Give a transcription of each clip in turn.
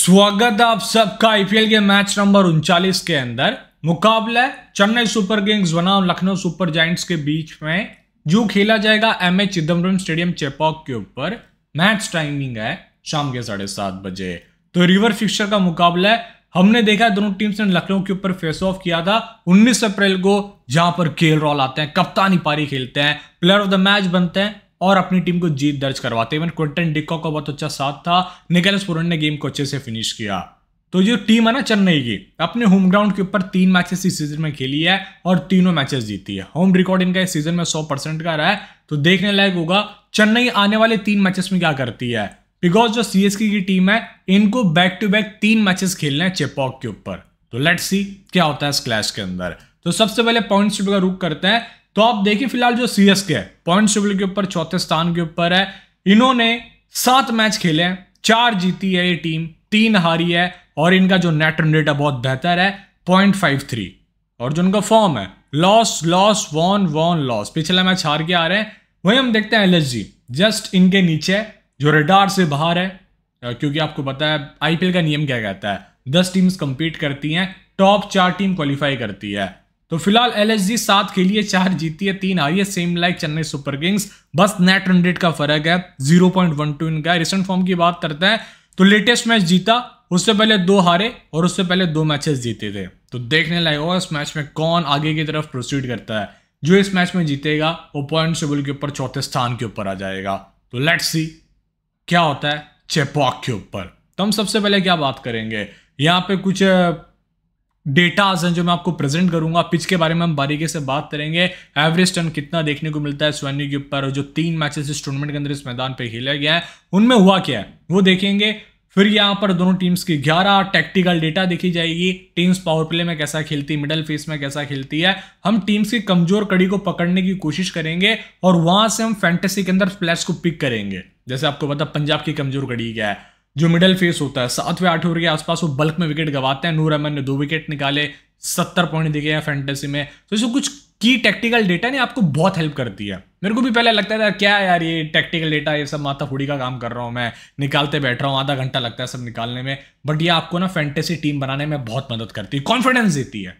स्वागत है आप सबका आईपीएल के मैच नंबर उनचालीस के अंदर मुकाबला चेन्नई सुपर किंग्स बनाम लखनऊ सुपर जाइंट्स के बीच में जो खेला जाएगा M A Chidambaram stadium Chepauk के ऊपर मैच टाइमिंग है शाम के साढ़े सात बजे तो रिवर फिक्सर का मुकाबला हमने देखा दोनों टीम्स ने लखनऊ के ऊपर फेस ऑफ किया था 19 अप्रैल को जहां पर केल रॉल आते हैं कप्तानी पारी खेलते हैं प्लेयर ऑफ द मैच बनते हैं और अपनी टीम को जीत दर्ज करवाते इवन क्विंटन डिको का बहुत अच्छा साथ था निकलस पुरन ने गेम को अच्छे से फिनिश किया तो जो टीम है ना चेन्नई की अपने होम ग्राउंड के ऊपर तीन मैचेस इस सीजन में खेली है और तीनों मैचेस जीती है होम रिकॉर्ड इनका इस सीजन में सौ परसेंट का रहा है तो देखने लायक होगा चेन्नई आने वाले तीन मैचेस में क्या करती है बिकॉज जो सीएसके की टीम है इनको बैक टू बैक तीन मैचेस खेलने हैं चेपॉक के ऊपर तो लेट्स सी क्या होता है इस क्लैश के अंदर तो सबसे पहले पॉइंट्स का रुख करते हैं तो आप देखिए फिलहाल जो सी एस के है पॉइंट टेबल के ऊपर चौथे स्थान के ऊपर है इन्होंने सात मैच खेले हैं चार जीती है ये टीम तीन हारी है और इनका जो नेट रन रेट है बहुत बेहतर है पॉइंट फाइव थ्री और जो उनका फॉर्म है loss loss won won loss पिछला मैच हार के आ रहे हैं वहीं हम देखते हैं एल जस्ट इनके नीचे जो रेडार से बाहर है क्योंकि आपको पता है आईपीएल का नियम क्या कहता है दस टीम्स कंपीट करती हैं टॉप चार टीम क्वालिफाई करती है तो फिलहाल एल एच जी सात खेली है चार जीती है तीन हारी है same like Chennai super Kings बस नेट रन रेट का फर्क है जीरो पॉइंट वन टू इनका रिसेंट फॉर्म की बात करते हैं तो लेटेस्ट मैच जीता उससे पहले दो हारे और उससे पहले दो मैचेस जीते थे तो देखने लायक होगा इस मैच में कौन आगे की तरफ प्रोसीड करता है जो इस मैच में जीतेगा वो पॉइंट टेबल के ऊपर चौथे स्थान के ऊपर आ जाएगा तो लेट्स सी क्या होता है चेपॉक के ऊपर तो हम सबसे पहले क्या बात करेंगे यहाँ पे कुछ डेटाज हैं जो मैं आपको प्रेजेंट करूंगा पिच के बारे में हम बारीकी से बात करेंगे एवरेज टर्न कितना देखने को मिलता है स्वर्णी के ऊपर जो तीन मैचेस इस टूर्नामेंट के अंदर इस मैदान पर खेला गया है उनमें हुआ क्या है वो देखेंगे फिर यहाँ पर दोनों टीम्स की 11 टैक्टिकल डेटा देखी जाएगी टीम्स पावर प्ले में कैसा खेलती है मिडल फेस में कैसा खेलती है हम टीम्स की कमजोर कड़ी को पकड़ने की कोशिश करेंगे और वहां से हम फैंटेसी के अंदर प्लेयर्स को पिक करेंगे जैसे आपको पता पंजाब की कमजोर कड़ी क्या है जो मिडल फेस होता है सातवें आठ ओवर के आसपास वो बल्क में विकेट गवाते हैं नूर अहमद ने दो विकेट निकाले सत्तर पॉइंट दिखे हैं फैंटेसी में तो इसको कुछ की टेक्टिकल डेटा ने आपको बहुत हेल्प करती है मेरे को भी पहले लगता था क्या यार ये टेक्टिकल डेटा ये सब माथा फूडी का काम कर रहा हूँ मैं निकालते बैठ रहा हूँ आधा घंटा लगता है सब निकालने में बट ये आपको ना फैंटेसी टीम बनाने में बहुत मदद करती है कॉन्फिडेंस देती है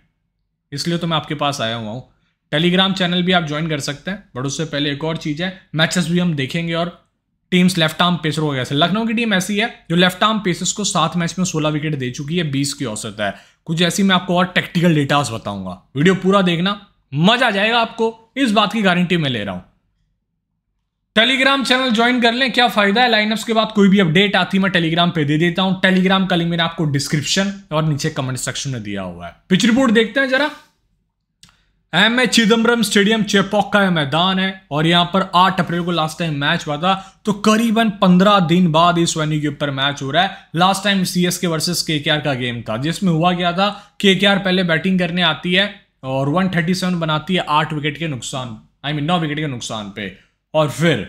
इसलिए तो मैं आपके पास आया हुआ हूँ टेलीग्राम चैनल भी आप ज्वाइन कर सकते हैं बट उससे पहले एक और चीज़ है मैचेस भी हम देखेंगे और टीम्स लेफ्ट आर्म पेसर हो गया लखनऊ की टीम ऐसी है जो लेफ्ट आर्म पेसर्स को सात मैच में सोलह विकेट दे चुकी है बीस की औसत है कुछ ऐसी मैं आपको और टेक्टिकल डेटास बताऊंगा वीडियो पूरा देखना मजा आ जाएगा आपको इस बात की गारंटी मैं ले रहा हूं टेलीग्राम चैनल ज्वाइन कर लें क्या फायदा है लाइनअप्स के बाद कोई भी अपडेट आती मैं टेलीग्राम पे दे देता हूं टेलीग्राम का लिंक मैंने आपको डिस्क्रिप्शन और नीचे कमेंट सेक्शन में दिया हुआ है पिच रिपोर्ट देखते हैं जरा M A Chidambaram stadium Chepauk का यह मैदान है और यहाँ पर 8 अप्रैल को लास्ट टाइम मैच हुआ था तो करीबन 15 दिन बाद इस वेन्यू के ऊपर मैच हो रहा है last time C S K versus K K are का गेम था जिसमें हुआ क्या था के के आर पहले बैटिंग करने आती है और 137 बनाती है आठ विकेट के नुकसान आई मीन 9 नौ विकेट के नुकसान पे और फिर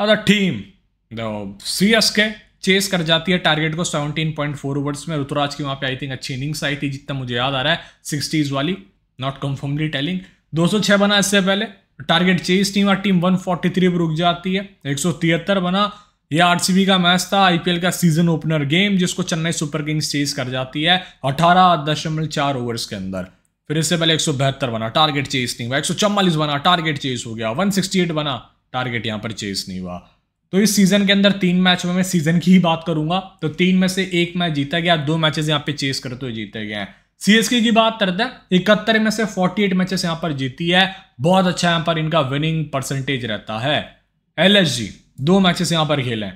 other team C S K chase कर जाती है टारगेट को 17.4 ओवर्स में ऋतुराज की वहाँ पे आई थिंक अच्छी इनिंग्स आई थी जितना मुझे याद आ रहा है सिक्सटीज़ वाली नॉट कंफर्मली टेलिंग 206 बना इससे पहले टारगेट चेस टीम और टीम 143 पर रुक जाती है एक बना यह आरसीबी का मैच था आईपीएल का सीजन ओपनर गेम जिसको चेन्नई सुपर किंग्स चेस कर जाती है अठारह ओवर्स के अंदर फिर इससे पहले एक बना टारगेट चेस नहीं हुआ एक बना टारगेट चेस हो गया 168 बना टारगेट यहाँ पर चेस नहीं हुआ तो इस सीजन के अंदर तीन मैच में मैं सीजन की ही बात करूंगा तो तीन में से एक मैच जीता गया दो मैचेस यहाँ पे चेस करते हुए जीते गए हैं सीएसके की बात करते हैं इकहत्तर में से 48 मैचेस यहां पर जीती है बहुत अच्छा यहां पर इनका विनिंग परसेंटेज रहता है एलएसजी दो मैचेस यहां पर खेले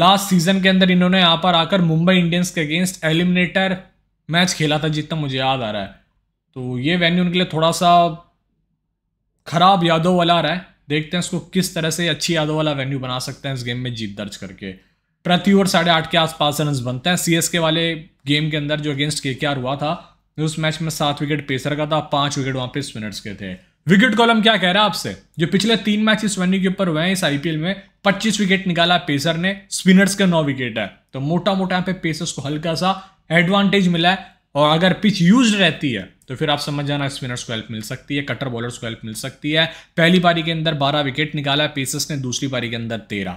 लास्ट सीजन के अंदर इन्होंने यहां पर आकर मुंबई इंडियंस के अगेंस्ट एलिमिनेटर मैच खेला था जितना मुझे याद आ रहा है तो ये वेन्यू उनके लिए थोड़ा सा खराब यादों वाला रहा है देखते हैं उसको किस तरह से अच्छी यादों वाला वेन्यू बना सकते हैं इस गेम में जीत दर्ज करके प्रति ओवर साढ़े आठ के आसपास रन बनते हैं के वाले गेम के अंदर जो अगेंस्ट के हुआ था उस मैच में सात विकेट पेसर का था पांच विकेट वहां पे स्पिनर्स के थे विकेट कॉलम क्या कह रहा है आपसे जो पिछले तीन मैच इस वेन्यू के ऊपर हुए हैं इस आईपीएल में 25 विकेट निकाला पेसर ने स्पिनर्स के नौ विकेट है तो मोटा मोटा यहाँ पे पेसर्स को हल्का सा एडवांटेज मिला है और अगर पिच यूज रहती है तो फिर आप समझ जाना स्पिनर्स को हेल्प मिल सकती है कटर बॉलर्स को हेल्प मिल सकती है पहली पारी के अंदर बारह विकेट निकाला है पेसर्स ने दूसरी पारी के अंदर तेरह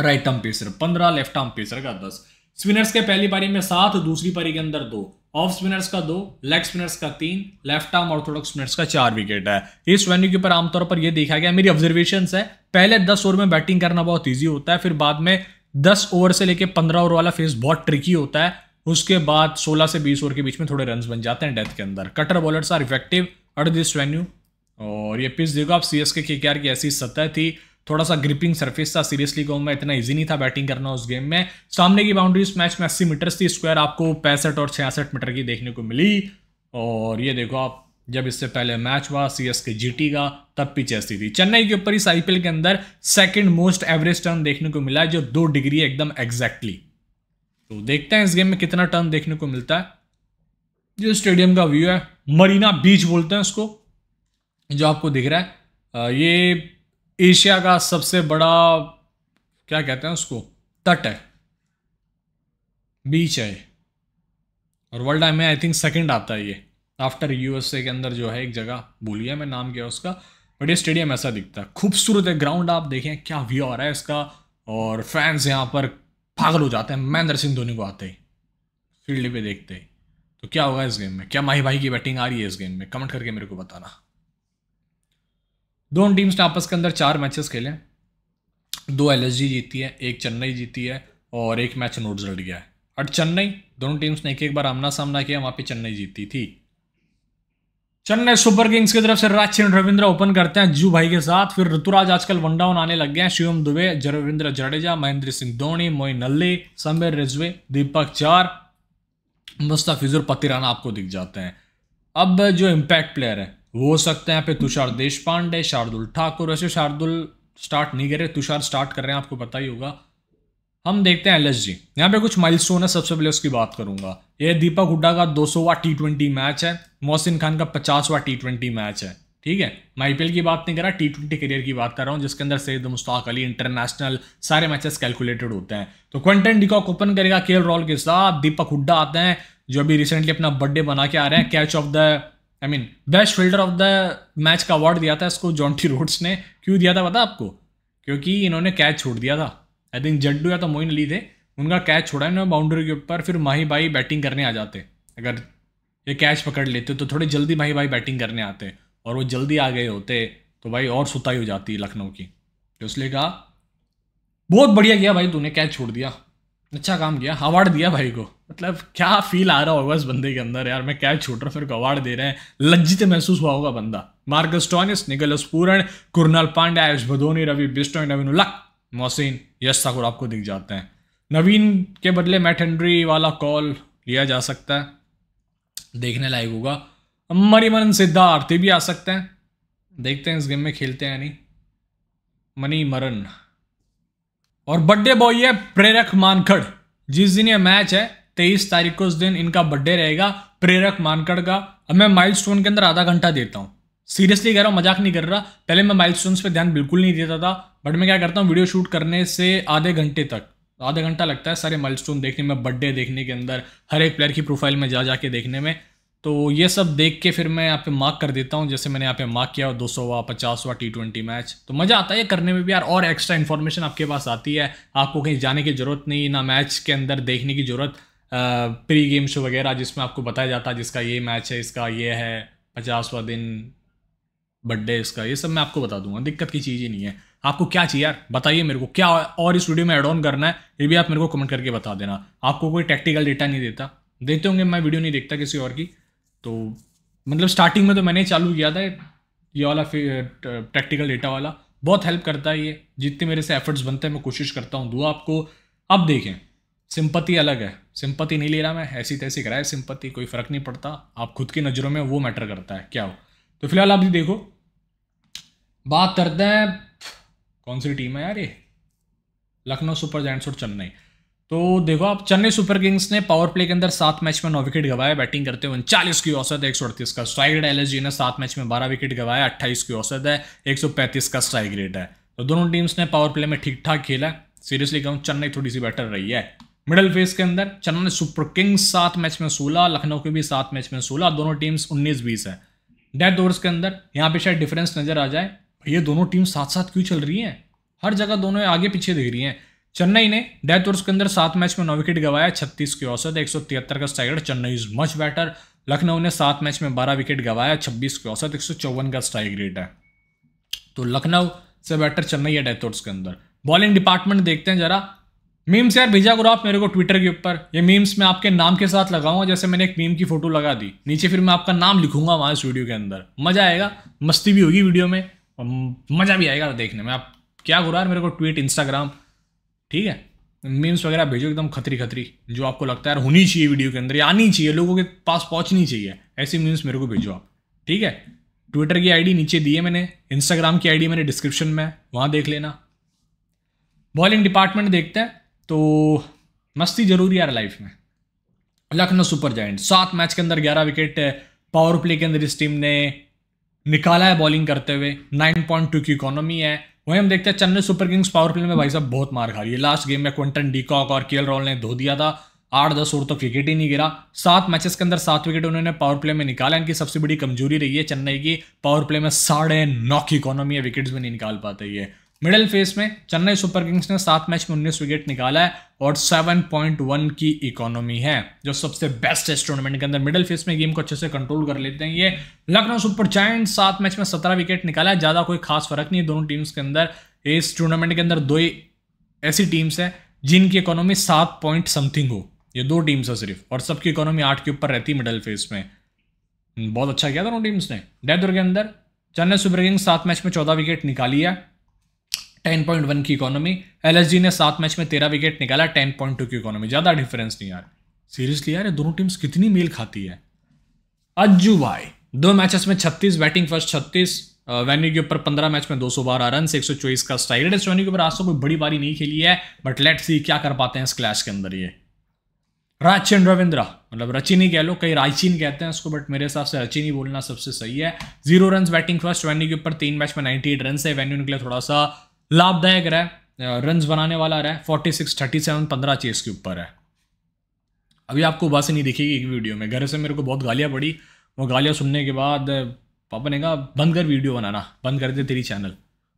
राइट आर्म पेसर पंद्रह लेफ्ट आर्म पेसर का दस स्पिनर्स के पहली पारी में सात दूसरी पारी के अंदर दो ऑफ स्पिनर्स का दो लेग स्पिनर्स का तीन लेफ्ट आर्म ऑर्थोडॉक्स स्पिनर्स का चार विकेट है इस वेन्यू के ऊपर आमतौर पर यह देखा गया मेरी ऑब्जर्वेशन है पहले दस ओवर में बैटिंग करना बहुत ईजी होता है फिर बाद में दस ओवर से लेकर पंद्रह ओवर वाला फेस बहुत ट्रिकी होता है उसके बाद 16 से 20 ओवर के बीच में थोड़े रन बन जाते हैं डेथ के अंदर cutter bowlers are effective at this venue और ये पिच देखो आप सी एस के आर की ऐसी सतह थी थोड़ा सा ग्रिपिंग सरफेस था सीरियसली कहूँ मैं इतना ईजी नहीं था बैटिंग करना उस गेम में सामने की बाउंड्री उस मैच में अस्सी मीटर्स थी स्क्वायर आपको पैंसठ और छियासठ मीटर की देखने को मिली और ये देखो आप जब इससे पहले मैच हुआ सी एस के जी टी का तब पिच ऐसी थी चेन्नई के ऊपर इस आईपीएल के अंदर सेकेंड मोस्ट एवरेज टर्न देखने को मिला है जो दो डिग्री एकदम एग्जैक्टली तो देखते हैं इस गेम में कितना टर्न देखने को मिलता है जो स्टेडियम का व्यू है मरीना बीच बोलते हैं उसको जो आपको दिख रहा है ये एशिया का सबसे बड़ा क्या कहते हैं उसको तट है बीच है और वर्ल्ड में आई थिंक सेकंड आता है ये आफ्टर यूएसए के अंदर जो है एक जगह भूलिया मैं नाम क्या उसका बट ये स्टेडियम ऐसा दिखता है खूबसूरत है ग्राउंड आप देखें क्या व्यू आ रहा है इसका और फैंस यहाँ पर पागल हो जाते हैं महेंद्र सिंह धोनी को आते ही फील्ड पे देखते ही तो क्या होगा इस गेम में क्या माही भाई की बैटिंग आ रही है इस गेम में कमेंट करके मेरे को बताना दोनों टीम्स ने आपस के अंदर चार मैचेस खेले दो एल जीती है एक चेन्नई जीती है और एक मैच नोट जल गया है और चेन्नई दोनों टीम्स ने एक एक बार आमना सामना किया वहाँ पे चेन्नई जीती थी चेन्नई सुपर किंग्स की तरफ से राजचिन रविंद्र ओपन करते हैं जू भाई के साथ फिर ऋतुराज आजकल वन डाउन आने लग गए हैं शिवम दुबे रविंद्र जडेजा महेंद्र सिंह धोनी मोइन अल्ली समीर रिजवे दीपक चार मुस्ताफिजुर पतिराना आपको दिख जाते हैं अब जो इम्पैक्ट प्लेयर है वो हो सकते हैं यहाँ पे तुषार देश पांडे शार्दुल ठाकुर वैसे शार्दुल स्टार्ट नहीं कर रहे तुषार स्टार्ट कर रहे हैं आपको पता ही होगा हम देखते हैं एल एस जी यहाँ पे कुछ माइल है सबसे पहले उसकी बात करूंगा ये दीपक हुड्डा का सौवा टी ट्वेंटी मैच है मोहसिन खान का पचासवा टी ट्वेंटी मैच है ठीक है मैं आईपीएल की बात नहीं कर रहा टी ट्वेंटी करियर की बात कर रहा हूँ जिसके अंदर सैद मुश्ताक अली इंटरनेशनल सारे मैचेस कैलकुलेटेड होते हैं तो क्वेंटन डिकॉक ओपन करेगा के रॉल के साथ दीपक हुड्डा आते हैं जो अभी रिसेंटली अपना बर्थडे बना के आ रहे हैं catch of the I mean best fielder of the match का अवार्ड दिया था इसको जॉन्टी रोड्स ने क्यों दिया था पता आपको क्योंकि इन्होंने कैच छोड़ दिया था आई थिंक जड्डू या तो मोइन अली थे उनका कैच छोड़ा इन्होंने बाउंड्री के ऊपर फिर माही भाई बैटिंग करने आ जाते अगर ये कैच पकड़ लेते तो थोड़ी जल्दी माही भाई बैटिंग करने आते और वो जल्दी आ गए होते तो भाई और सुताई हो जाती लखनऊ की तो इसलिए कहा बहुत बढ़िया किया भाई तूने कैच छोड़ दिया अच्छा काम किया अवार्ड दिया भाई को मतलब क्या फील आ रहा होगा इस बंदे के अंदर यार मैं क्या रहा फिर अवार्ड दे रहे हैं लज्जित महसूस हुआ होगा बंदा Marcus Stoinis Nicholas Pooran Krunal Pandya Ayush Badoni Ravi Bishnoi Naveen Ullah Mohsin Yash Thakur आपको दिख जाते हैं नवीन के बदले मैट हेनरी वाला कॉल लिया जा सकता है देखने लायक होगा मरीमन सिद्धार्थी भी आ सकते हैं देखते हैं इस गेम में खेलते हैं यानी नहीं मनी मरन और बर्थडे बॉय है प्रेरक मानखड़ जिस दिन ये मैच है तेईस तारीख को उस दिन इनका बर्थडे रहेगा प्रेरक मानखड़ का अब मैं माइलस्टोन के अंदर आधा घंटा देता हूँ सीरियसली कह रहा हूँ मजाक नहीं कर रहा पहले मैं माइलस्टोन्स पे ध्यान बिल्कुल नहीं देता था बट मैं क्या करता हूँ वीडियो शूट करने से आधे घंटे तक आधा घंटा लगता है सारे माइलस्टोन देखने में बर्थडे देखने के अंदर हर एक प्लेयर की प्रोफाइल में जा जाके देखने में तो ये सब देख के फिर मैं यहाँ पे मार्क कर देता हूँ जैसे मैंने यहाँ पे मार्क किया दो सौ पचास हुआ टी ट्वेंटी मैच तो मज़ा आता है करने में भी यार और एक्स्ट्रा इन्फॉर्मेशन आपके पास आती है आपको कहीं जाने की ज़रूरत नहीं ना मैच के अंदर देखने की ज़रूरत प्री गेम शो वगैरह जिसमें आपको बताया जाता है जिसका ये मैच है इसका ये है पचासवा दिन बर्थडे इसका ये सब मैं आपको बता दूंगा दिक्कत की चीज़ ही नहीं है आपको क्या चाहिए यार बताइए मेरे को क्या और इस वीडियो में एड ऑन करना है ये भी आप मेरे को कमेंट करके बता देना आपको कोई टैक्टिकल डेटा नहीं देता देते होंगे मैं वीडियो नहीं देखता किसी और की तो मतलब स्टार्टिंग में तो मैंने चालू किया था ये वाला प्रैक्टिकल डेटा वाला बहुत हेल्प करता है ये जितने मेरे से एफर्ट्स बनते हैं मैं कोशिश करता हूँ दुआ आपको अब देखें सिंपत्ति अलग है सिंपत्ति नहीं ले रहा मैं ऐसी तैसी कराए सिंपत्ति कोई फ़र्क नहीं पड़ता आप खुद की नज़रों में वो मैटर करता है क्या हो तो फिलहाल आप भी देखो बात करते हैं कौन सी टीम है यार ये लखनऊ सुपर जैंट्स और चेन्नई तो देखो आप चेन्नई सुपर किंग्स ने पावर प्ले के अंदर सात मैच में नौ विकेट गवाया बैटिंग करते हुए उनचालीस की औसत है एक सौ अड़तीस का स्ट्राइक रेट एल ने सात मैच में बारह विकेट गवाया अट्ठाईस की औसत है एक सौ पैंतीस का स्ट्राइक रेट है तो दोनों टीम्स ने पावर प्ले में ठीक ठाक खेला सीरियसली कहूँ चेन्नई थोड़ी सी बेटर रही है मिडल फेज के अंदर चेन्नई सुपर किंग्स सात मैच में सोलह लखनऊ के भी सात मैच में सोलह दोनों टीम्स उन्नीस बीस है डेथ ओवर्स के अंदर यहाँ पे शायद डिफरेंस नजर आ जाए ये दोनों टीम साथ साथ क्यों चल रही हैं हर जगह दोनों आगे पीछे दिख रही हैं चेन्नई ने डेथ ओवर्स के अंदर सात मैच में नौ विकेट गवाया छत्तीस की औसत एक सौ तिहत्तर का strike rate Chennai is much better Lucknow ने सात मैच में बारह विकेट गवाया छब्बीस की औसत एक सौ चौवन का स्ट्राइक रेट है तो लखनऊ से बेटर चेन्नई है डेथ ओवर्स के अंदर बॉलिंग डिपार्टमेंट देखते हैं जरा मीम्स यार भेजा करो आप मेरे को ट्विटर के ऊपर ये मीम्स मैं आपके नाम के साथ लगाऊंगा जैसे मैंने एक मीम की फोटो लगा दी नीचे फिर मैं आपका नाम लिखूंगा वहाँ इस वीडियो के अंदर मजा आएगा मस्ती भी होगी वीडियो में मज़ा भी आएगा देखने में आप क्या करो यार मेरे को ट्वीट इंस्टाग्राम ठीक है मीम्स वगैरह भेजो एकदम खतरी खतरी जो आपको लगता है होनी चाहिए वीडियो के अंदर आनी चाहिए लोगों के पास पहुंचनी चाहिए ऐसी मीम्स मेरे को भेजो आप ठीक है ट्विटर की आईडी नीचे दी है मैंने इंस्टाग्राम की आईडी मैंने डिस्क्रिप्शन में वहाँ देख लेना बॉलिंग डिपार्टमेंट देखते हैं तो मस्ती जरूरी यार लाइफ में लखनऊ सुपर जाइंट सात मैच के अंदर ग्यारह विकेट पावर प्ले के अंदर इस टीम ने निकाला है बॉलिंग करते हुए नाइन पॉइंट टू की इकोनॉमी है वहीं हम देखते हैं Chennai super Kings power play में भाई साहब बहुत मार खा रही है लास्ट गेम में क्विंटन डीकॉक और केल रॉल ने धो दिया था आठ दस ओवर तो क्रिकेट ही नहीं गिरा सात मैचेस के अंदर सात विकेट उन्होंने पावर प्ले में निकाला इनकी सबसे बड़ी कमजोरी रही है चेन्नई की पावर प्ले में साढ़े नौ की इकोनॉमी है विकेट्स में नहीं निकाल पाते ये मिडिल फेस में चेन्नई सुपर किंग्स ने सात मैच में उन्नीस विकेट निकाला है और 7.1 की इकोनॉमी है जो सबसे बेस्ट है टूर्नामेंट के अंदर मिडिल फेस में गेम को अच्छे से कंट्रोल कर लेते हैं ये लखनऊ सुपर जायंट सात मैच में सत्रह विकेट निकाला है ज़्यादा कोई खास फर्क नहीं है दोनों टीम्स के अंदर इस टूर्नामेंट के अंदर दो ही ऐसी टीम्स हैं जिनकी इकोनॉमी सात पॉइंट समथिंग हो ये दो टीम्स है सिर्फ और सबकी इकोनॉमी आठ के ऊपर रहती है मिडल फेस में बहुत अच्छा किया दोनों टीम्स ने डेथ के अंदर चेन्नई सुपर किंग्स सात मैच में चौदह विकेट निकाली है 10.1 की इकोनॉमी एल ने सात मैच में तेरह विकेट निकाला 10.2 की इकोनॉमी ज़्यादा डिफरेंस नहीं यार सीरियसली यार दोनों टीम्स कितनी मेल खाती है अज्जू भाई दो मैचेस में 36 बैटिंग फर्स्ट 36 वेन्यू के ऊपर 15 मैच में दो सौ बारह रन 124 का स्टाइल रेट वेन्यू के ऊपर आज तो कोई बड़ी बारी नहीं खेली है बट लेट सी क्या कर पाते हैं इस क्लैश के अंदर ये राचिन रविंद्रा मतलब रचिन ही कह लो कई रायचीन कहते हैं उसको बट मेरे हिसाब से रचिन ही बोलना सबसे सही है zero run batting first venue के ऊपर तीन मैच में नाइनटी एट रन है वेन्यू निकले थोड़ा सा लाभदायक रहा रन बनाने वाला रहा फोर्टी सिक्स थर्टी सेवन पंद्रह चेस के ऊपर है अभी आपको बस नहीं दिखेगी एक वीडियो में घर से मेरे को बहुत गालियाँ पड़ी वो गालियाँ सुनने के बाद पापा ने कहा बंद कर वीडियो बनाना बंद कर दे तेरी चैनल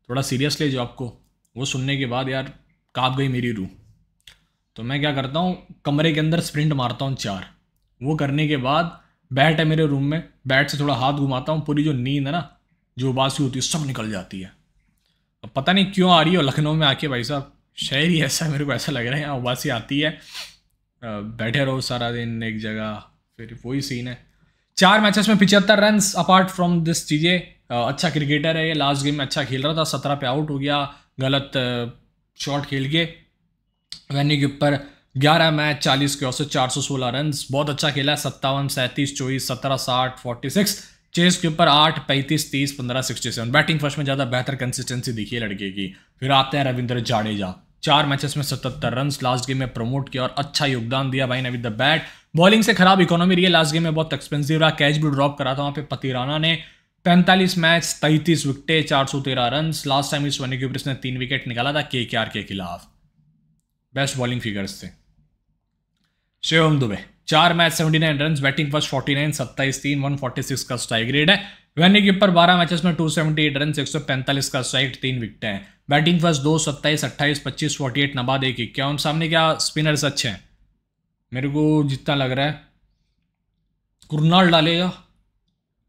थोड़ा सीरियस ले जो आपको वो सुनने के बाद यार काँप गई मेरी रूह तो मैं क्या करता हूँ कमरे के अंदर स्प्रिंट मारता हूँ चार वो करने के बाद बैट है मेरे रूम में बैट से थोड़ा हाथ घुमाता हूँ पूरी जो नींद है ना जो उबासी होती है सब निकल जाती है पता नहीं क्यों आ रही हो लखनऊ में आके भाई साहब शहर ही ऐसा मेरे को ऐसा लग रहा है यहाँ उबासी आती है बैठे रहो सारा दिन एक जगह फिर वही सीन है चार मैचेस में पिचहत्तर रन अपार्ट फ्रॉम दिस चीज़ें अच्छा क्रिकेटर है ये लास्ट गेम में अच्छा खेल रहा था सत्रह पे आउट हो गया गलत शॉट खेल के वेन्यू के ऊपर ग्यारह मैच चालीस के औसत चार सौ सोलह रन बहुत अच्छा खेला है सत्तावन सैंतीस चौबीस सत्रह साठ फोर्टी सिक्स चेस के ऊपर आठ पैंतीस तीस पंद्रह सिक्सटी सेवन बैटिंग फर्स्ट में ज़्यादा बेहतर कंसिस्टेंसी दिखी है लड़के की फिर आते हैं रविंद्र जाडेजा चार मैचेस में सतहत्तर रन लास्ट गेम में प्रमोट किया और अच्छा योगदान दिया भाई ने विद द बैट बॉलिंग से खराब इकोनॉमी रही है लास्ट गेम में बहुत एक्सपेंसिव रहा कैच भी ड्रॉप करा था वहाँ पे राना ने पैंतालीस मैच तैंतीस विकटे चार सौ तेरह रन लास्ट टाइम इस वनी ने तीन विकेट निकाला था के के आर के खिलाफ बेस्ट बॉलिंग फिगर्स थे शिवम दुबे चार match nine run batting first forty nine सत्ताईस तीन सिक्स का स्ट्राइक रेट है वैनी कीपर बारह मैचेस में एट रन पैंतालीस का स्ट्राइक तीन विकेट हैं बैटिंग फर्स्ट दो सत्ताईस अट्ठाईस पच्चीस फोर्टी एट नबाद एक उन सामने क्या स्पिनर्स अच्छे हैं मेरे को जितना लग रहा है कुरनाल डालेगा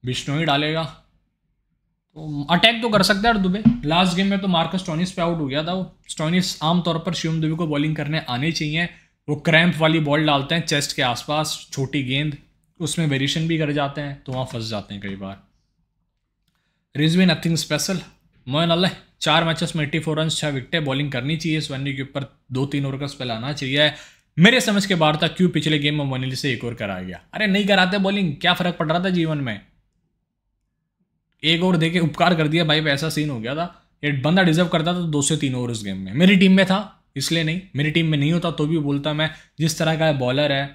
बिश्नोई डालेगा तो अटैक तो कर सकते हैं दुबे लास्ट गेम में तो मार्कस स्टोनिस पे आउट हो गया था वो स्टोनिस आमतौर पर शिवम दुबे को बॉलिंग करने आने चाहिए वो क्रैम्प वाली बॉल डालते हैं चेस्ट के आसपास छोटी गेंद उसमें वेरिएशन भी कर जाते हैं तो वहाँ फंस जाते हैं कई बार रिज भी नथिंग स्पेशल मोहन अल्लाह चार मैचेस में एट्टी फोर रन छः विकटें बॉलिंग करनी चाहिए इस वनडे के ऊपर दो तीन ओवर का स्पेल आना चाहिए मेरे समझ के बाहर था क्यों पिछले गेम में मोनिली से एक ओवर कराया गया अरे नहीं कराते बॉलिंग क्या फर्क पड़ रहा था जीवन में एक ओवर देखे उपकार कर दिया भाई ऐसा सीन हो गया था ये बंदा डिजर्व करता था तो दो से तीन ओवर उस गेम में मेरी टीम में था इसलिए नहीं मेरी टीम में नहीं होता तो भी बोलता मैं जिस तरह का बॉलर है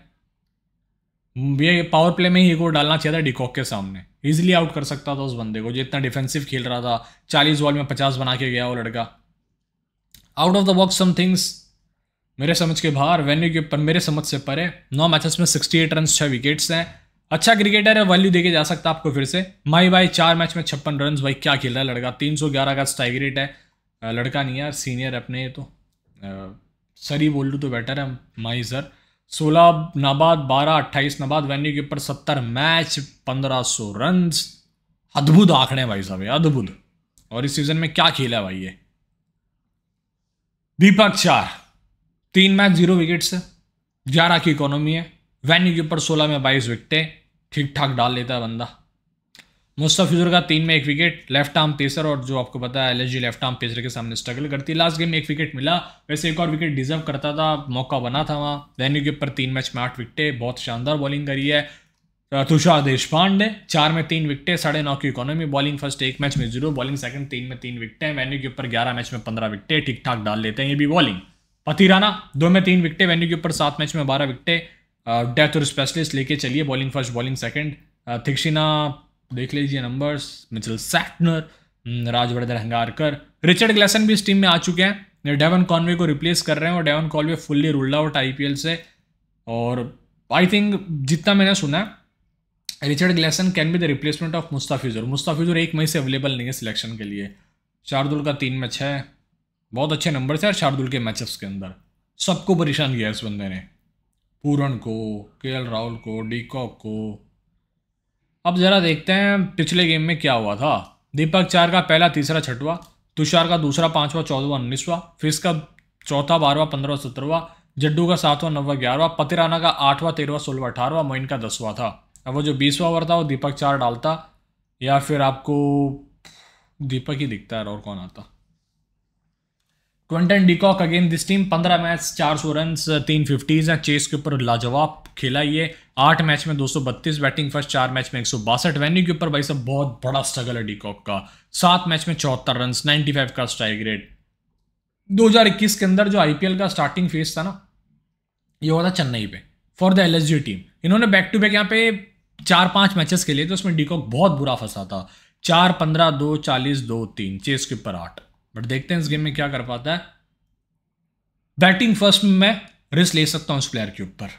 ये पावर प्ले में ही एक और डालना चाहिए था डिकॉक के सामने इजिली आउट कर सकता था उस बंदे को जो इतना डिफेंसिव खेल रहा था चालीस बॉल में पचास बना के गया वो लड़का out of the box some things मेरे समझ के बाहर वेन्यू के ऊपर मेरे समझ से परे नौ मैचेस में सिक्सटी एट रन छः विकेट्स हैं अच्छा क्रिकेटर है वैल्यू देके जा सकता आपको फिर से माई भाई चार मैच में छप्पन रन भाई क्या खेल रहा है लड़का तीन सौ ग्यारह का स्ट्राइक रेट है लड़का नहीं यार सीनियर अपने तो सर ही बोल लू तो बेटर है माई सर सोलह नाबाद बारह अट्ठाईस नाबाद वेन्यू के ऊपर सत्तर मैच पंद्रह सौ रन अद्भुत आंकड़े हैं भाई साहब अद्भुत और इस सीजन में क्या खेला है भाई ये दीपक चार तीन मैच जीरो विकेट से ग्यारह की इकोनॉमी है वेन्यू के ऊपर सोलह में बाईस विकटें ठीक ठाक डाल लेता है बंदा मुस्तफिजुर का तीन में एक विकेट लेफ्ट आर्म पेसर और जो आपको पता है एल लेफ्ट आर्म पेसर के सामने स्ट्रगल करती है लास्ट गेम में एक विकेट मिला वैसे एक और विकेट डिजर्व करता था मौका बना था वहाँ वेन्यू के ऊपर तीन मैच में आठ विकटे बहुत शानदार बॉलिंग करी है तुषार देशपांडे चार में तीन विकटे साढ़े नौ की इकोनॉमी बॉलिंग फर्स्ट एक मैच में जीरो बॉलिंग सेकंड तीन में तीन विकटें वेन्यू के ऊपर ग्यारह मैच में पंद्रह विकटे ठीक ठाक डाल लेते हैं ये भी बॉलिंग राना दो में तीन विकटे वेन्यू के ऊपर सात मैच में बारह विकटे डेथ और स्पेशलिस्ट लेके चलिए बॉलिंग फर्स्ट बॉलिंग सेकंड थिक्सिना देख लीजिए नंबर्स मिचल सैटनर हम्म, राजवर्धन हंगारकर रिचर्ड ग्लेसन भी इस टीम में आ चुके हैं डेवन कॉनवे को रिप्लेस कर रहे हैं और Devon Conway fully ruled out I say और आई थिंक जितना मैंने सुना Richard Gleeson can be the replacement of Mustafizur Mustafizur एक मई से अवेलेबल नहीं है सिलेक्शन के लिए शार्दुल का तीन मैच है बहुत अच्छे नंबर थे और शार्दुल के मैचअप्स के अंदर सबको परेशान किया इस बंदे ने पूरन को के राहुल को डीकॉक को अब ज़रा देखते हैं पिछले गेम में क्या हुआ था दीपक चार का पहला तीसरा छठवा तुषार का दूसरा पाँचवा चौदवा उन्नीसवा फिस का चौथा बारहवा पंद्रह सत्रहवा जड्डू का सातवा नौवा ग्यारहवा पतिराना का आठवा तेरहवा सोलहवा अठारहवा मोइन का दसवा था अब वो जो बीसवा ओवर था वो दीपक चार डालता या फिर आपको दीपक ही दिखता है और कौन आता Quinton de Kock again this team पंद्रह मैच चार सौ रन तीन फिफ्टीज हैं चेस के ऊपर लाजवाब खेला ये आठ मैच में दो सौ बत्तीस बैटिंग फर्स्ट चार मैच में एक सौ बासठ वेन्यू के ऊपर भाई साहब बहुत बड़ा स्ट्रगल है डिकॉक का सात मैच में चौहत्तर रन नाइन्टी फाइव का स्ट्राइक रेट दो हजार इक्कीस के अंदर जो आईपीएल का स्टार्टिंग फेज था ना ये हुआ था चेन्नई पे for the L S team इन्होंने बैक टू बैक यहाँ पे चार पांच मैचेस खेले थे तो उसमें डिकॉक बहुत बुरा फंसा था चार पंद्रह दो चालीस दो तीन चेस के ऊपर आठ बट देखते हैं इस गेम में क्या कर पाता है बैटिंग फर्स्ट में मैं रिस्क ले सकता हूं इस प्लेयर के ऊपर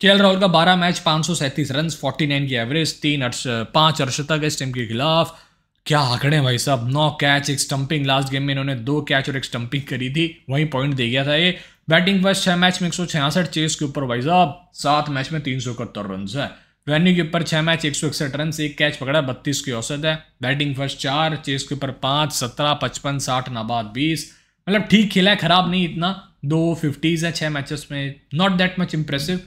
के राहुल का बारह मैच पाँच सौ सैंतीस रन फोर्टी नाइन की एवरेज तीन पांच पाँच अर्शता के इस टीम के खिलाफ क्या आंकड़े भाई साहब नौ कैच एक स्टंपिंग लास्ट गेम में इन्होंने दो कैच और एक स्टंपिंग करी थी वहीं पॉइंट दे गया था ये बैटिंग फर्स्ट छः मैच में एक सौ छियासठ चेस के ऊपर भाई साहब सात मैच में तीन सौ इकहत्तर रन है वेन्यू के ऊपर छः मैच एक सौ इकसठ रन से एक कैच पकड़ा बत्तीस की औसत है बैटिंग फर्स्ट चार चेस के ऊपर पाँच सत्रह पचपन साठ नाबाद बीस मतलब ठीक खेला है खराब नहीं इतना दो फिफ्टीज़ है छः मैचेस में नॉट दैट मच इम्प्रेसिव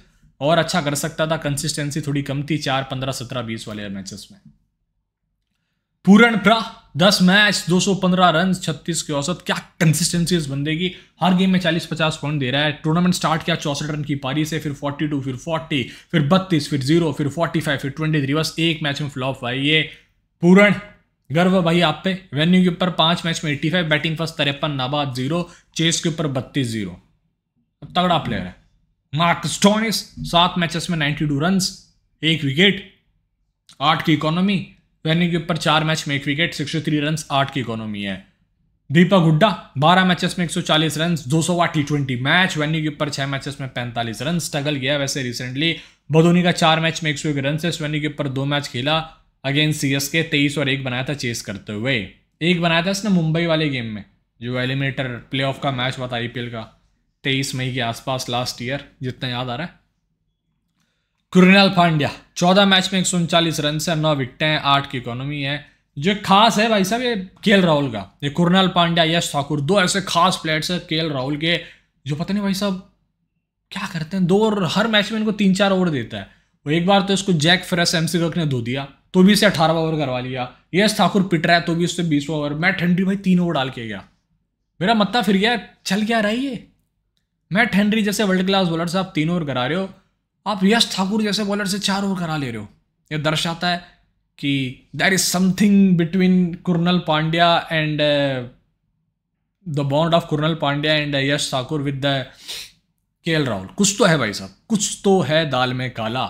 और अच्छा कर सकता था कंसिस्टेंसी थोड़ी कम थी चार पंद्रह सत्रह बीस वाले मैचेस में पूरण प्रा दस मैच 215 रन 36 के औसत क्या कंसिस्टेंसी इस बंदे की हर गेम में 40-50 पॉइंट दे रहा है टूर्नामेंट स्टार्ट किया चौसठ रन की पारी से फिर 42 फिर 40 फिर 32 फिर 0 फिर 45 फिर 23 बस एक मैच में फ्लॉप आई ये पूरण गर्व भाई आप पे वेन्यू के ऊपर पांच मैच में 85 बैटिंग फर्स्ट तिरपन नाबाद जीरो चेस के ऊपर बत्तीस जीरो तगड़ा प्लेयर है मार्क स्टोनिस सात मैचेस में नाइन्टी टू रन एक विकेट आठ की इकोनॉमी वैनी के ऊपर चार मैच में एक विकेट सिक्सटी थ्री रन आठ की इकोनॉमी है दीपक हुड्डा बारह मैचेस में 140 रन दो सौ टी ट्वेंटी मैच वेन्यू के ऊपर छह मैचेस में 45 रन स्ट्रगल गया वैसे रिसेंटली बधोनी का चार मैच में एक सौ एक रन है वेन्यू के ऊपर दो मैच खेला अगेन सी एस के तेईस और एक बनाया था चेस करते हुए एक बनाया था इसने मुंबई वाले गेम में जो एलिमिनेटर प्ले का मैच हुआ था आई का तेईस मई के आसपास लास्ट ईयर जितना याद आ रहा है कृणाल पांड्या चौदह मैच में एक सौ उनचालीस रन से नौ विकटें आठ की इकोनॉमी है जो खास है भाई साहब ये के राहुल का ये कुरनाल पांड्या यश ठाकुर दो ऐसे खास प्लेयर्स है के राहुल के जो पता नहीं भाई साहब क्या करते हैं दो और हर मैच में इनको तीन चार ओवर देता है वो एक बार तो इसको जैक फ्रेस एम सी ने धो दिया तो भी इसे अठारह ओवर करवा लिया यश ठाकुर पिट रहा है तो भी उससे बीस ओवर मैं ठंडी भाई तीन ओवर डाल के गया मेरा मत्ता फिर गया चल क्या रही है मैट हेनरी जैसे वर्ल्ड क्लास बॉलर से आप तीन ओवर करा रहे हो आप यश ठाकुर जैसे बॉलर से चार ओवर करा ले रहे हो यह दर्शाता है कि there is something between Krunal Pandya and the bond of Krunal Pandya and Yash Thakur with the K L Rahul कुछ तो है भाई साहब कुछ तो है दाल में काला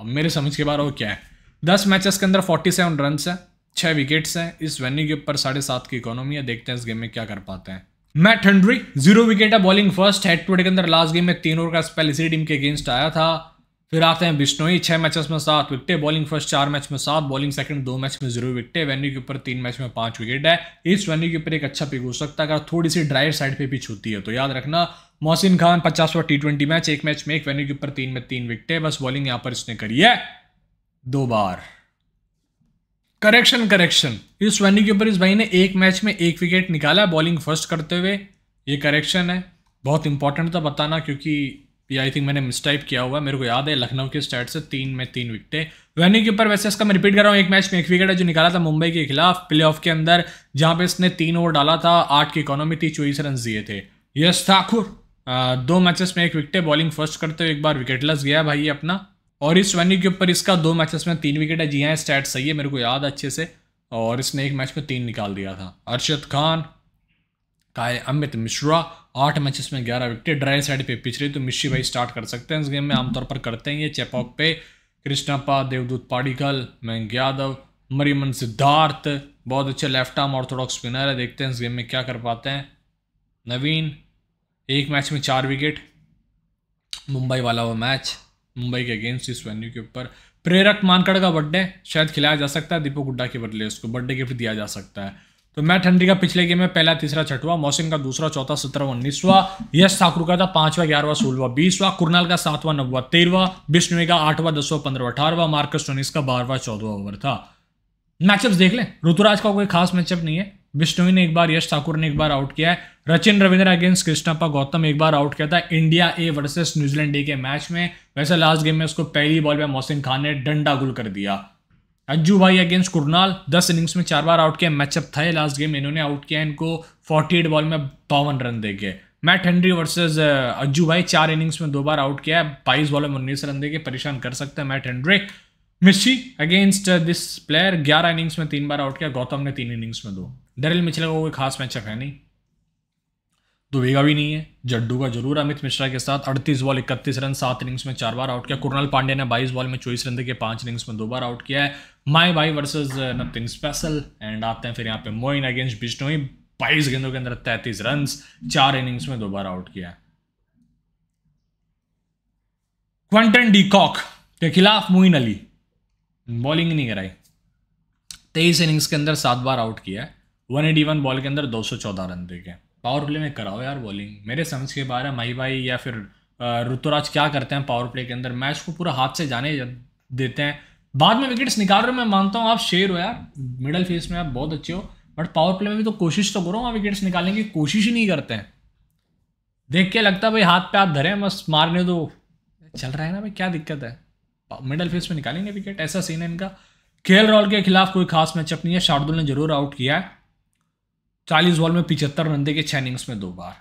अब मेरे समझ के बारे वो क्या है दस मैचेस के अंदर फोर्टी सेवन रन है छह विकेट्स हैं इस वेन्यू के ऊपर साढ़े सात की इकोनॉमी है देखते हैं इस गेम में क्या कर पाते हैं मैट हंड्री जीरो विकेट है bowling first head to head के अंदर लास्ट गेम में तीन ओवर का स्पेल इसी टीम के अगेंस्ट आया था फिर आते हैं बिश्नोई छः मैचेस में सात विकटे बॉलिंग फर्स्ट चार मैच में सात बॉलिंग सेकंड दो मैच में जीरो विकटे वेन्यू के ऊपर तीन मैच में पांच विकेट है इस वेन्यू के ऊपर एक अच्छा पिक हो सकता है अगर थोड़ी सी ड्राइव साइड पे भी छूती है तो याद रखना मोहसिन खान पचास पचासवा टी ट्वेंटी मैच एक मैच में एक वेन्यू के ऊपर तीन में तीन विकटे बस बॉलिंग यहाँ पर इसने करी है दो बार करेक्शन करेक्शन इस वेन्यू के ऊपर इस भाई ने एक मैच में एक विकेट निकाला बॉलिंग फर्स्ट करते हुए ये करेक्शन है बहुत इंपॉर्टेंट था बताना क्योंकि भी आई थिंक मैंने मिसटाइप किया हुआ मेरे को याद है लखनऊ के स्टार्ट से तीन में तीन विकटें वेन्यू के ऊपर वैसे इसका मैं रिपीट कर रहा हूँ एक मैच में एक विकेट है जो निकाला था मुंबई के खिलाफ प्ले ऑफ के अंदर जहाँ पे इसने तीन ओवर डाला था आठ की इकोनॉमी थी चौबीस रन दिए थे यस ठाकुर दो मैचेस में एक विकेट बॉलिंग फर्स्ट करते हुए एक बार लस गया भाई अपना और इस वेन्यू के ऊपर इसका दो मैचेस में तीन विकेट है जी हाँ स्टैट सही है मेरे को याद अच्छे से और इसने एक मैच में तीन निकाल दिया था अरशद खान काय अमित तो मिश्रा आठ मैचेस में ग्यारह विकेट ड्राई साइड पे पिच रही तो मिश्री भाई स्टार्ट कर सकते हैं इस गेम में आमतौर पर करते हैं ये चेपॉक पे कृष्णापा देवदूत पाडिकल मयंक यादव मरीमन सिद्धार्थ बहुत अच्छे लेफ्ट आर्म ऑर्थोडॉक्स स्पिनर है देखते हैं इस गेम में क्या कर पाते हैं नवीन एक मैच में चार विकेट मुंबई वाला वो मैच मुंबई के अगेंस्ट इस वेन्यू के ऊपर प्रेरक मानकड़ का बर्थडे शायद खिलाया जा सकता है दीपक हुड्डा के बदले उसको बर्थडे गिफ्ट दिया जा सकता है तो मैं ठंडी का पिछले गेम में पहला तीसरा छठवा मौसम का दूसरा चौथा सत्रहवा उन्नीसवा यश ठाकुर का था पांचवा ग्यारहवा सोलवा बीसवा कुरनाल का सातवा नववा तेरहवा बिश्नोई का आठवा दसवा पंद्रह अठारहवा मार्कस टोनिस का बारहवा चौदहवा ओवर था मैचअप देख ले ऋतुराज का कोई खास मैचअप नहीं है बिश्नोई ने एक बार यश ठाकुर ने एक बार आउट किया है रचिन रविंद्र अगेंस्ट कृष्णप्पा गौतम एक बार आउट किया था India A versus New Zealand A के मैच में वैसे लास्ट गेम में उसको पहली बॉल में मोहसिन खान ने डंडा गुल कर दिया अज्जू भाई अगेंस्ट कुरनाल दस इनिंग्स में चार बार आउट किया मैचअप था लास्ट गेम इन्होंने आउट किया इनको फोर्टी एट बॉल में बावन रन दे गए मैट हेनरी वर्सेज अज्जू भाई चार इनिंग्स में दो बार आउट किया बाईस बॉल में उन्नीस रन दे के परेशान कर सकते हैं मैट हेनरी मिस्सी अगेंस्ट दिस प्लेयर ग्यारह इनिंग्स में तीन बार आउट किया गौतम ने तीन इनिंग्स में दो डरिल मिचल का कोई खास मैचअप है नहीं दुबेगा भी नहीं है जड्डू का जरूर अमित मिश्रा के साथ 38 बॉल 31 रन सात इनिंग्स में चार बार आउट किया कुरनाल पांडे ने 22 बॉल में चौबीस रन के पांच इनिंग्स में दो बार आउट किया है माई भाई वर्सेज नथिंग स्पेशल एंड आते हैं फिर यहाँ पे मोइन अगेंस्ट बिश्नोई बाईस गेंदों के अंदर तैतीस रन चार इनिंग्स में दोबारा आउट किया क्वेंटन डी कॉक के खिलाफ मोइन अली बॉलिंग नहीं कराई तेईस इनिंग्स के अंदर सात बार आउट किया है वन एटी वन बॉल के अंदर दो सौ चौदह रन देखे पावर प्ले में कराओ यार बॉलिंग मेरे समझ के बाहर है माई भाई या फिर uh, ऋतुराज क्या करते हैं पावर प्ले के अंदर मैच को पूरा हाथ से जाने देते हैं बाद में विकेट्स निकाल रहे हो मैं मानता हूँ आप शेर हो यार मिडल फेस में आप बहुत अच्छे हो बट पावर प्ले में भी तो कोशिश तो करो आप विकेट्स निकालने की कोशिश ही नहीं करते हैं देख के लगता है भाई हाथ पे हाथ धरे बस मारने दो चल रहा है ना भाई क्या दिक्कत है मिडल फेस में निकालेंगे विकेट ऐसा सीन है इनका के राहुल के खिलाफ कोई खास मैचअप नहीं है शार्दुल ने जरूर आउट किया है चालीस बॉल में पिचहत्तर रन दे के छः इनिंग्स में दो बार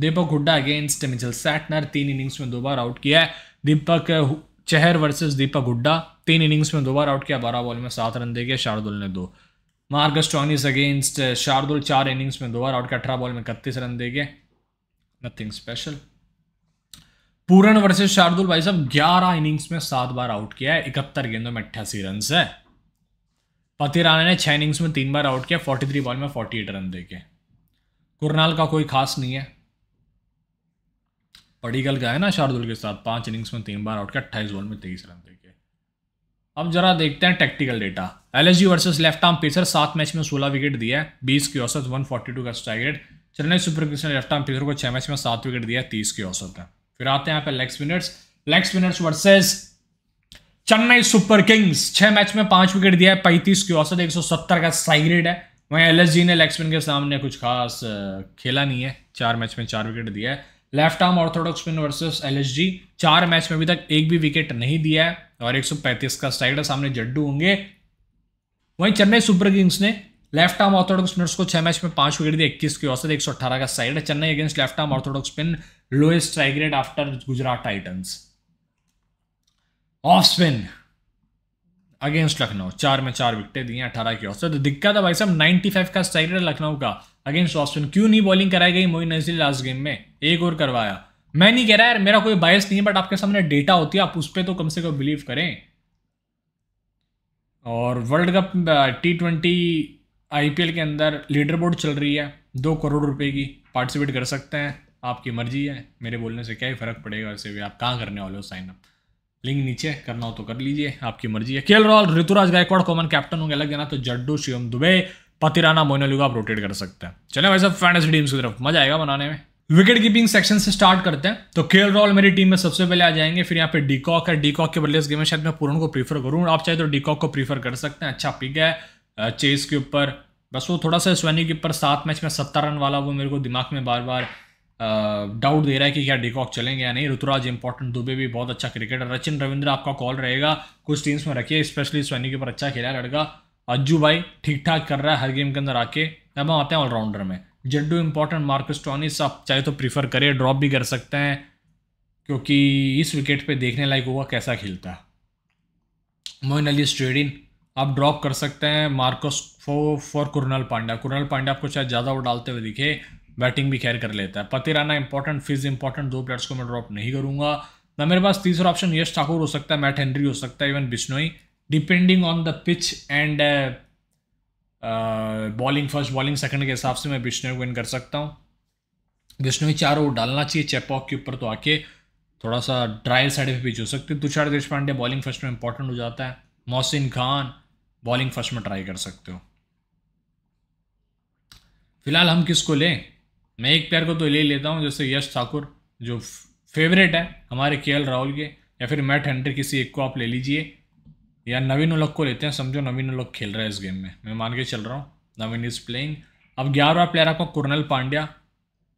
Deepak Hooda against Mitchell Santner तीन इनिंग्स में दो बार आउट किया है दीपक चहर वर्सेस दीपक गुड्डा तीन इनिंग्स में दो बार आउट किया बारह बॉल में सात रन दे गए शार्दुल ने दो मार्ग टॉनिस अगेंस्ट शार्दुल चार इनिंग्स में दो बार आउट किया अठारह बॉल में इकतीस रन दे गए nothing special Pooran versus Shardul भाई साहब ग्यारह इनिंग्स में सात बार आउट किया है इकहत्तर गेंदों में अट्ठासी रन है पति राणा ने छह इनिंग्स में तीन बार आउट किया फोर्टी थ्री बॉल में फोर्टी एट रन दे के कुरनाल का कोई खास नहीं है पडिकल का है ना शार्दुल के साथ पाँच इनिंग्स में तीन बार आउट के अट्ठाईस बॉल में तेईस रन देके अब जरा देखते हैं tactical data L S G versus left arm pacer सात मैच में सोलह विकेट दिया है बीस की औसत वन फोर्टी टू का strike rate Chennai super Kings ने लेफ्ट आर्म पेसर को छः मैच में सात विकेट दिया है तीस की औसत है फिर आते हैं यहाँ पे leg spinners leg spinners versus Chennai super kings छः मैच में पाँच विकेट दिया है पैंतीस की औसत एक सौ सत्तर का स्ट्राइक रेट है वहीं एल एस जी ने लेग स्पिन के सामने कुछ खास खेला नहीं है चार मैच में चार विकेट दिया है left arm orthodox spin versus LSG चार मैच में अभी तक एक भी विकेट नहीं दिया है और 135 का स्ट्राइडर सामने जड्डू होंगे वहीं चेन्नई सुपर किंग्स ने लेफ्ट आर्म ऑर्थोडॉक्स स्पिनर्स को छह मैच में पांच विकेट दिए इक्कीस की औसत तो 118 का साइड है Chennai against left arm orthodox spin lowest strike rate after Gujarat titans off spin against Lucknow चार में चार विकटें दी हैं अठारह की औसत तो दिक्कत है भाई साहब 95 का स्ट्राइक रेट लखनऊ का अगेंस्ट ऑस्टिन क्यों नहीं बॉलिंग कराई गई मोइन नजीर लास्ट गेम में एक और करवाया मैं नहीं कह रहा यार मेरा कोई बायस नहीं है बट आपके सामने डेटा होती है आप उस पर तो कम से कम बिलीव करें और world cup T twenty I के अंदर लीडर बोर्ड चल रही है दो करोड़ रुपए की पार्टिसिपेट कर सकते हैं आपकी मर्जी है मेरे बोलने से क्या ही फ़र्क पड़ेगा वैसे भी आप कहाँ करने वाले हो साइन अप लिंक नीचे करना हो तो कर लीजिए आपकी मर्जी है K L Rahul Ruturaj Gaikwad common captain होंगे अलग देना तो जड्डू शिवम दुबे पतिराना मोइनोली को आप रोटेट कर सकते हैं चले भाई साहब फैंटेसी टीम्स की तरफ मजा आएगा बनाने में विकेट कीपिंग सेक्शन से स्टार्ट करते हैं तो खेल रॉल मेरी टीम में सबसे पहले आ जाएंगे फिर यहाँ पे डीकॉक है डीकॉक के बदले इस गेम में शायद मैं पूरन को प्रीफर करूँ आप चाहे तो डीकॉक को प्रीफर कर सकते हैं अच्छा पिक है चेस के ऊपर बस वो थोड़ा सा स्वैनी के ऊपर सात मैच में सत्तर रन वाला वो मेरे को दिमाग में बार बार डाउट दे रहा है कि क्या डीकॉक चलेंगे या नहीं ऋतुराज इंपॉर्टेंट दुबे भी बहुत अच्छा क्रिकेटर रचिन रविंद्र आपका कॉल रहेगा कुछ टीम्स में रखिए स्पेशली स्वैनी के ऊपर अच्छा खेला लड़का अज्जू भाई ठीक ठाक कर रहा है हर गेम के अंदर आके अब हम आते हैं ऑलराउंडर में जड्डू इंपॉर्टेंट मार्कस टॉनिस आप चाहे तो प्रीफर करें ड्रॉप भी कर सकते हैं क्योंकि इस विकेट पे देखने लायक होगा कैसा खेलता है मोइन अली स्ट्रेडिन आप ड्रॉप कर सकते हैं मार्कस फो फॉर कुरनल पांड्या कुरनल पांड्या आपको शायद ज़्यादा वो डालते हुए दिखे बैटिंग भी खैर कर लेता है पति राना इंपॉर्टेंट फिज इंपॉर्टेंट दो प्लेयर्स को मैं ड्रॉप नहीं करूँगा ना मेरे पास तीसरा ऑप्शन यश ठाकुर हो सकता है मैट हेनरी हो सकता है even Bishnoi depending on the pitch and bowling first bowling second के हिसाब से मैं बिश्नोई को विन कर सकता हूँ बिश्नोई चारों ओवर डालना चाहिए चेपॉक के ऊपर तो आके थोड़ा सा ड्राई साइड पर पिच हो सकते Tushar Deshpande bowling first में इंपॉर्टेंट हो जाता है मोहसिन खान बॉलिंग फर्स्ट में ट्राई कर सकते हो फिलहाल हम किसको लें मैं एक प्लेयर को तो ले लेता हूँ जैसे यश ठाकुर जो फेवरेट है हमारे के राहुल के या फिर मैट हंड्रेड किसी एक को आप ले लीजिए या नवीन उलक को लेते हैं समझो नवीन उलक खेल रहा है इस गेम में मैं मान के चल रहा हूँ नवीन इज़ प्लेइंग अब ग्यारहवा प्लेयर आपका कुरनल पांड्या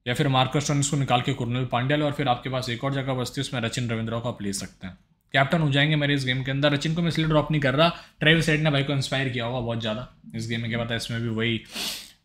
या फिर मार्कस टोनिस को निकाल के कुरनल पांड्या और फिर आपके पास एक और जगह बस्ती है उसमें रचिन रविंद्रा को आप ले सकते हैं कैप्टन हो जाएंगे मेरे इस गेम के अंदर रचिन को मैं इसलिए ड्रॉप नहीं कर रहा ट्रेविस हेड ने भाई को इंस्पायर किया होगा बहुत ज़्यादा इस गेम में क्या पता है इसमें भी वही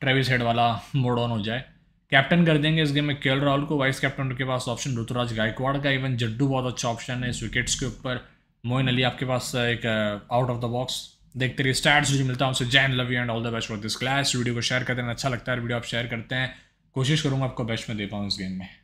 ट्रेविस हेड वाला मोड ऑन हो जाए कैप्टन कर देंगे इस गेम में के राहुल को वाइस कैप्टन के पास ऑप्शन ऋतुराज गायकवाड़ का इवन जड्डू बहुत अच्छा ऑप्शन है इस विकेट्स के ऊपर मोइन अली आपके पास uh, एक आउट ऑफ द बॉक्स देखते रहिए स्टार्ट जो मिलता है उनसे जैन love you and all the best for this class video को शेयर कर देना अच्छा लगता है वीडियो आप शेयर करते हैं कोशिश करूँगा आपको बेस्ट में दे पाऊँ इस गेम में